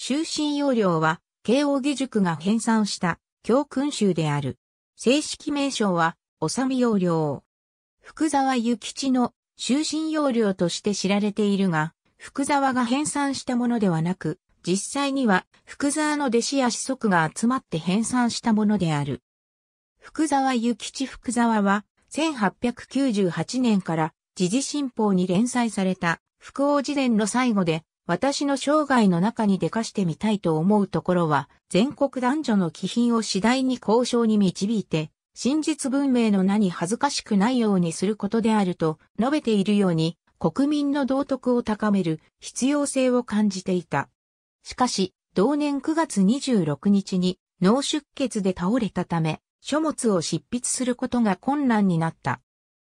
終身要領は、慶応義塾が編纂した教訓集である。正式名称は、修要領。福沢諭吉の終身要領として知られているが、福沢が編纂したものではなく、実際には福沢の弟子や子息が集まって編纂したものである。福沢諭吉福沢は、1898年から時事新報に連載された福王辞伝の最後で私の生涯の中に出かしてみたいと思うところは、全国男女の気品を次第に交渉に導いて、真実文明の名に恥ずかしくないようにすることであると述べているように、国民の道徳を高める必要性を感じていた。しかし、同年9月26日に脳出血で倒れたため、書物を執筆することが困難になった。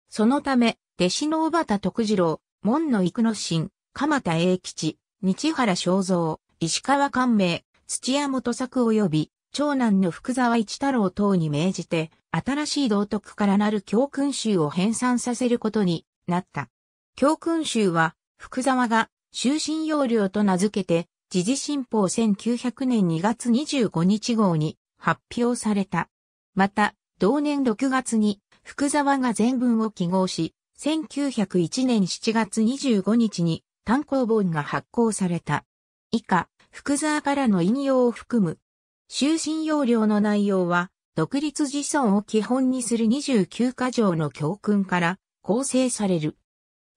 そのため、弟子の小畑徳次郎、門の育之進、鎌田英吉、日原正蔵、石川寛明、土屋元作及び、長男の福沢一太郎等に命じて、新しい道徳からなる教訓集を編纂させることになった。教訓集は、福沢が、終身要領と名付けて、時事新報1900年2月25日号に発表された。また、同年6月に、福沢が全文を記号し、1901年7月25日に単行本が発行された。以下、福沢からの引用を含む。終身要領の内容は、独立自尊を基本にする29箇条の教訓から構成される。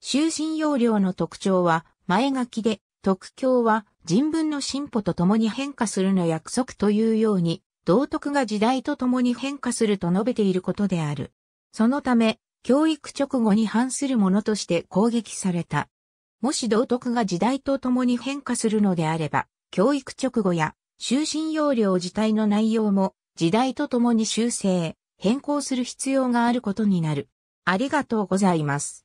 終身要領の特徴は、前書きで、特教は人文の進歩とともに変化するの約束というように、道徳が時代とともに変化すると述べていることである。そのため、教育直後に反するものとして攻撃された。もし道徳が時代とともに変化するのであれば、教育直後や就寝要領自体の内容も時代とともに修正、変更する必要があることになる。ありがとうございます。